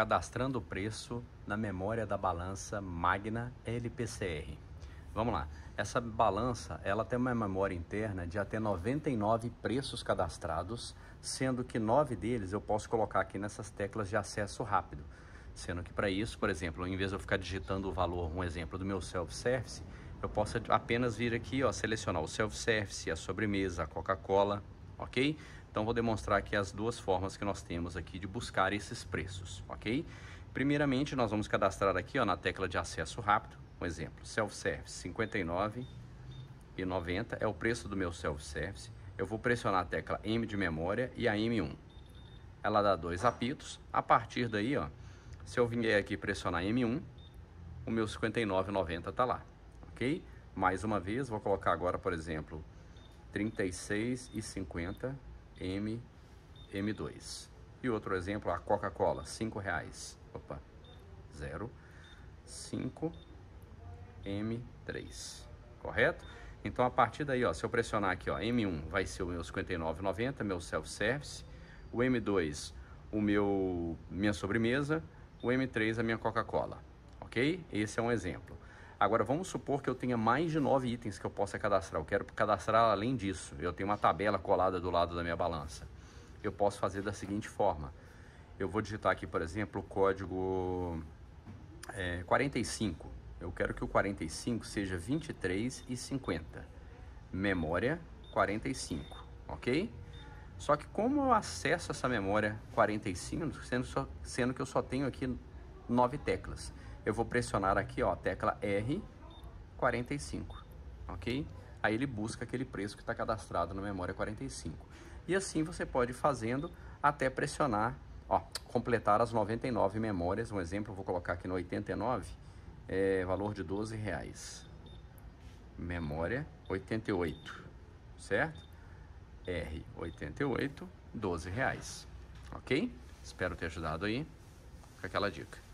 cadastrando o preço na memória da balança Magna LPCR. Vamos lá. Essa balança, ela tem uma memória interna de até 99 preços cadastrados, sendo que nove deles eu posso colocar aqui nessas teclas de acesso rápido. Sendo que para isso, por exemplo, em vez de eu ficar digitando o valor, um exemplo do meu self-service, eu posso apenas vir aqui, ó, selecionar o self-service, a sobremesa, a Coca-Cola, ok? Então vou demonstrar aqui as duas formas que nós temos aqui de buscar esses preços, ok? Primeiramente, nós vamos cadastrar aqui ó, na tecla de acesso rápido, um exemplo, self-service 59 e é o preço do meu self-service. Eu vou pressionar a tecla M de memória e a M1. Ela dá dois apitos. A partir daí, ó, se eu vier aqui pressionar M1, o meu 59,90 está lá, ok? Mais uma vez, vou colocar agora, por exemplo, 36,50 M, M2. E outro exemplo, a Coca-Cola, cinco reais. Opa, zero, cinco, M3, correto? Então, a partir daí, ó, se eu pressionar aqui, ó, M1 vai ser o meu 59,90, meu self-service. O M2, o meu, minha sobremesa. O M3, a minha Coca-Cola, ok? Esse é um exemplo. Agora, vamos supor que eu tenha mais de nove itens que eu possa cadastrar. Eu quero cadastrar além disso. Eu tenho uma tabela colada do lado da minha balança. Eu posso fazer da seguinte forma. Eu vou digitar aqui, por exemplo, o código é, 45. Eu quero que o 45 seja 23 e 50. Memória 45, ok? Só que como eu acesso essa memória 45, sendo, só, sendo que eu só tenho aqui nove teclas eu vou pressionar aqui, ó, a tecla R45, ok? Aí ele busca aquele preço que está cadastrado na memória 45. E assim você pode ir fazendo até pressionar, ó, completar as 99 memórias. Um exemplo, vou colocar aqui no 89, é, valor de 12 reais. Memória 88, certo? R88, 12 reais, ok? Espero ter ajudado aí com aquela dica.